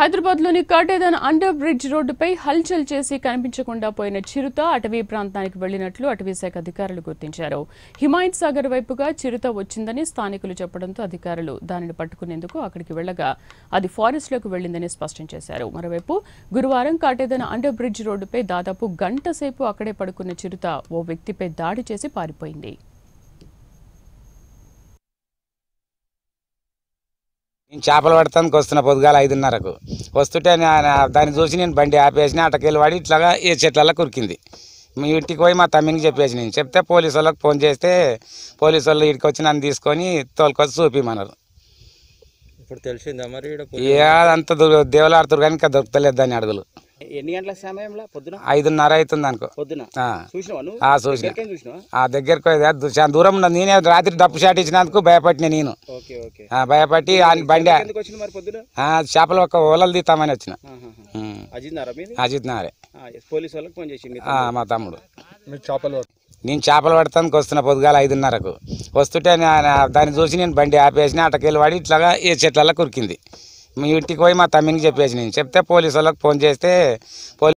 హైదరాబాద్లోని Katedan under bridge రోడ్డుపై హల్చల్ చేసి కనిపించకుండా పోయిన చిరుత అటవీ ప్రాంతానికి వెళ్లినట్లు అటవీ శాఖ అధికారులు గుర్తించారు హిమాయత్ సాగర్ వైపుగా చిరుత వచ్చిందని స్థానికులు చెప్పడంతో అధికారులు దానిని పట్టుకునేందుకు అక్కడికి వెళ్లగా అది ఫారెస్ట్లోకి వెళ్లిందని స్పష్టం చేశారు మరోవైపు గురువారం కాటేదాన్ అండర్ బ్రిడ్జ్ రోడ్డుపై దాదాపు గంట సేపు అక్కడే పడుకున్న చిరుత ఓ వ్యక్తిపై దాడి చేసి పారిపోయింది నేను చేపలు పడతానికి వస్తున్నా పొద్దుగాల ఐదున్నరకు వస్తుంటే దాన్ని చూసి నేను బండి ఆపేసిన అటకెళ్ళి వాడి ఇట్లాగా ఏ చెట్లలో కురికింది మీ ఇంటికి పోయి మా తమ్మినికి చెప్పేసి నేను చెప్తే పోలీసు వాళ్ళకి ఫోన్ చేస్తే పోలీసు వాళ్ళు ఇక్కడికి వచ్చి నన్ను తీసుకొని తోలుకొచ్చి చూపిమన్నారు ఇప్పుడు తెలిసిందా మరి అదంతా దేవులాడుతురు కానీ ఇంకా దొరుకుతలేదు దాని అడుగులు ఎన్ని గంటల సమయంలో పొద్దున ఐదున్నర అవుతుంది అనుకో పొద్దున ఆ దగ్గరకు దూరం నేనే రాత్రి డప్పు షాట్ ఇచ్చినందుకు భయపడిన నేను భయపడి బండి చేపలు ఒక ఓలలు తీతామని వచ్చిన అజిత్ నారే పోలీసు వాళ్ళకి మా తమ్ముడు చేపలు నేను చేపలు పడతానికి వస్తున్నా పొద్దుగాల ఐదున్నరకు వస్తుంటే దాన్ని చూసి నేను బండి ఆపేసిన అటకెళ్ళి వాడి ఇట్లాగా ఏ చెట్ల కురికింది మిటీ కోయి మాతామిని చెప్పేసి నేను చెప్తే పోలీసలకి ఫోన్ చేసితే పోలీ